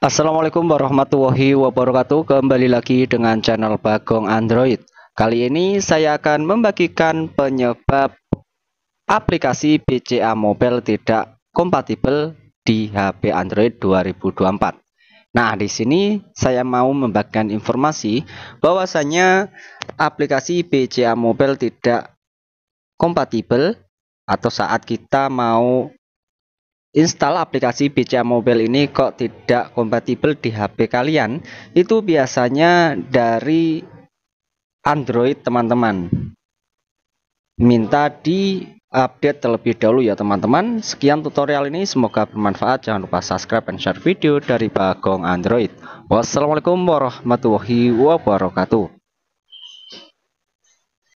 Assalamualaikum warahmatullahi wabarakatuh Kembali lagi dengan channel Bagong Android Kali ini saya akan membagikan penyebab aplikasi BCA Mobile tidak kompatibel di HP Android 2024 Nah, di sini saya mau membagikan informasi bahwasanya aplikasi BCA Mobile tidak kompatibel atau saat kita mau install aplikasi BCA Mobile ini kok tidak kompatibel di HP kalian itu biasanya dari Android teman-teman minta di update terlebih dahulu ya teman-teman sekian tutorial ini semoga bermanfaat jangan lupa subscribe dan share video dari Bagong Android wassalamualaikum warahmatullahi wabarakatuh